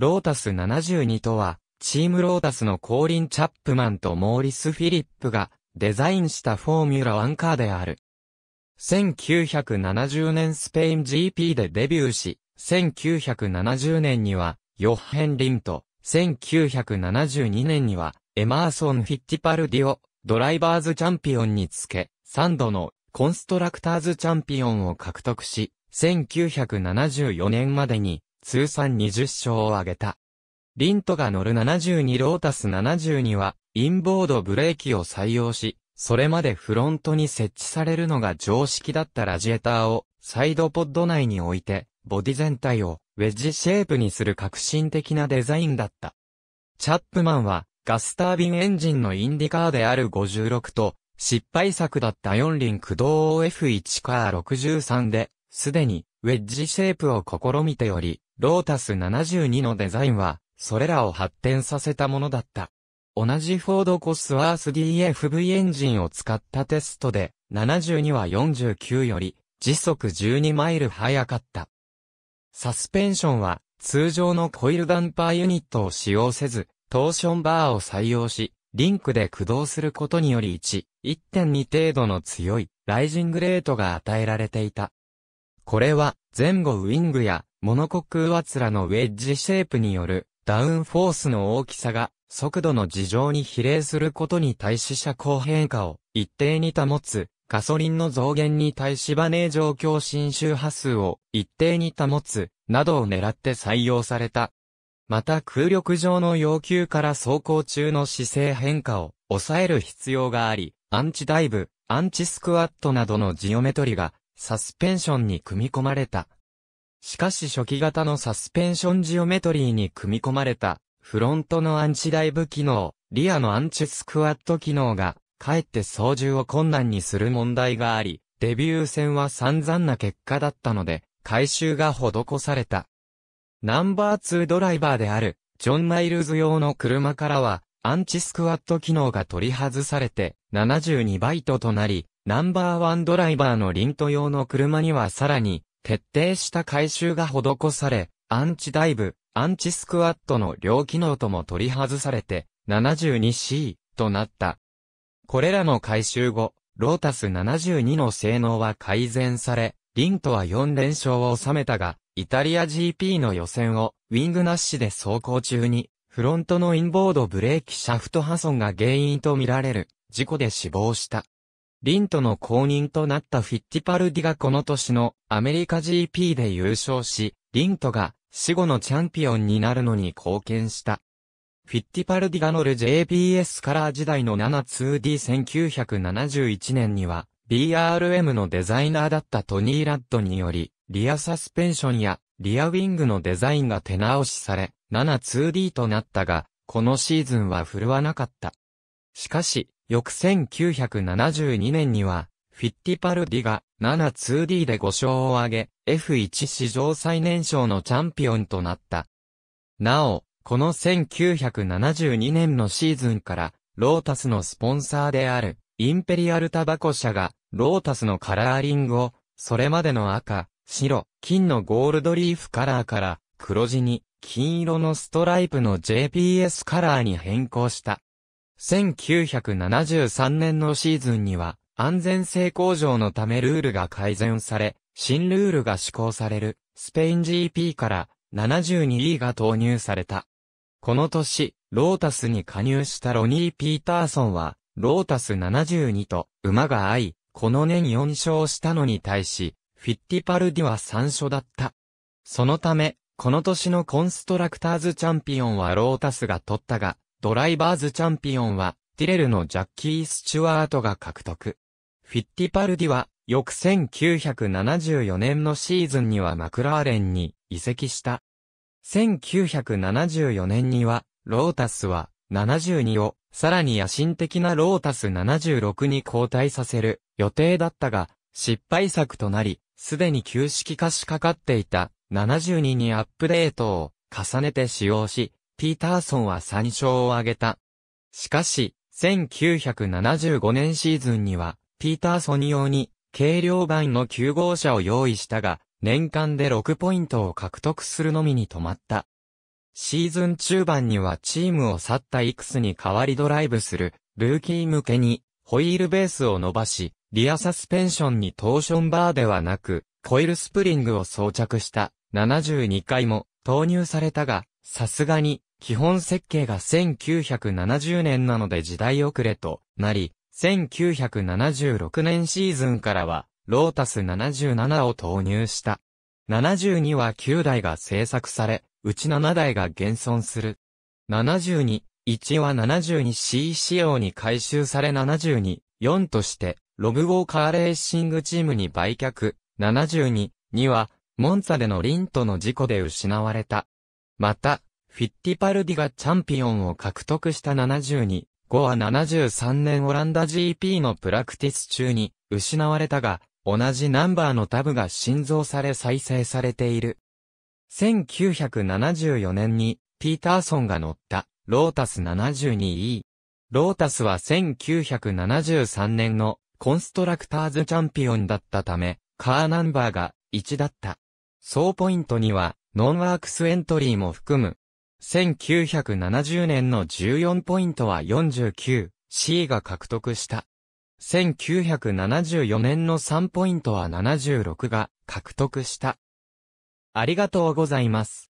ロータス72とは、チームロータスのコーリン・チャップマンとモーリス・フィリップがデザインしたフォーミュラワンカーである。1970年スペイン GP でデビューし、1970年にはヨッヘン・リント、1972年にはエマーソン・フィッティパルディオ、ドライバーズチャンピオンにつけ、3度のコンストラクターズチャンピオンを獲得し、1974年までに通算20勝を挙げた。リントが乗る72ロータス72は、インボードブレーキを採用し、それまでフロントに設置されるのが常識だったラジエーターを、サイドポッド内に置いて、ボディ全体をウェッジシェイプにする革新的なデザインだった。チャップマンは、ガスタービンエンジンのインディカーである56と、失敗作だった4輪駆動 OF1 カー63で、すでにウェッジシェイプを試みており、ロータス72のデザインは、それらを発展させたものだった。同じフォードコスワース DFV エンジンを使ったテストで、72は49より、時速12マイル速かった。サスペンションは、通常のコイルダンパーユニットを使用せず、トーションバーを採用し、リンクで駆動することにより1、1.2程度の強い、ライジングレートが与えられていた。これは前後ウィングやモノコックツラのウェッジシェイプによるダウンフォースの大きさが速度の事情に比例することに対し車高変化を一定に保つ、ガソリンの増減に対しバネー状況新周波数を一定に保つ、などを狙って採用された。また空力上の要求から走行中の姿勢変化を抑える必要があり、アンチダイブ、アンチスクワットなどのジオメトリがサスペンションに組み込まれた。しかし初期型のサスペンションジオメトリーに組み込まれた、フロントのアンチダイブ機能、リアのアンチスクワット機能が、かえって操縦を困難にする問題があり、デビュー戦は散々な結果だったので、回収が施された。ナンバー2ドライバーである、ジョン・マイルズ用の車からは、アンチスクワット機能が取り外されて、72バイトとなり、ナンバーワンドライバーのリント用の車にはさらに、徹底した回収が施され、アンチダイブ、アンチスクワットの両機能とも取り外されて、72C となった。これらの回収後、ロータス72の性能は改善され、リントは4連勝を収めたが、イタリア GP の予選をウィングなしで走行中に、フロントのインボードブレーキシャフト破損が原因とみられる事故で死亡した。リントの後任となったフィッティパルディがこの年のアメリカ GP で優勝し、リントが死後のチャンピオンになるのに貢献した。フィッティパルディが乗る JPS カラー時代の 7-2D1971 年には、BRM のデザイナーだったトニー・ラッドにより、リアサスペンションやリアウィングのデザインが手直しされ、7-2D となったが、このシーズンは振るわなかった。しかし、翌1972年には、フィッティパルディが 7-2D で5勝を挙げ、F1 史上最年少のチャンピオンとなった。なお、この1972年のシーズンから、ロータスのスポンサーである、インペリアルタバコ社が、ロータスのカラーリングを、それまでの赤、白、金のゴールドリーフカラーから、黒地に、金色のストライプの JPS カラーに変更した。1973年のシーズンには、安全性向上のためルールが改善され、新ルールが施行される、スペイン GP から 72E が投入された。この年、ロータスに加入したロニー・ピーターソンは、ロータス72と馬が合い、この年4勝したのに対し、フィッティパルディは3勝だった。そのため、この年のコンストラクターズチャンピオンはロータスが取ったが、ドライバーズチャンピオンは、ティレルのジャッキー・スチュワートが獲得。フィッティパルディは、翌1974年のシーズンにはマクラーレンに移籍した。1974年には、ロータスは72を、さらに野心的なロータス76に交代させる予定だったが、失敗作となり、すでに旧式化しかかっていた72にアップデートを重ねて使用し、ピーターソンは3勝を挙げた。しかし、1975年シーズンには、ピーターソン用に、軽量版の9号車を用意したが、年間で6ポイントを獲得するのみに止まった。シーズン中盤にはチームを去ったイクスに代わりドライブする、ルーキー向けに、ホイールベースを伸ばし、リアサスペンションにトーションバーではなく、コイルスプリングを装着した、72回も、投入されたが、さすがに、基本設計が1970年なので時代遅れとなり、1976年シーズンからは、ロータス77を投入した。72は9台が製作され、うち7台が現存する。72、1は 72C 仕様に回収され72、4として、ロブウォーカーレーシングチームに売却。72、2は、モンツァでのリントの事故で失われた。また、フィッティパルディがチャンピオンを獲得した72、5は73年オランダ GP のプラクティス中に失われたが、同じナンバーのタブが新造され再生されている。1974年にピーターソンが乗ったロータス 72E。ロータスは1973年のコンストラクターズチャンピオンだったため、カーナンバーが1だった。総ポイントにはノンワークスエントリーも含む1970年の14ポイントは 49C が獲得した。1974年の3ポイントは76が獲得した。ありがとうございます。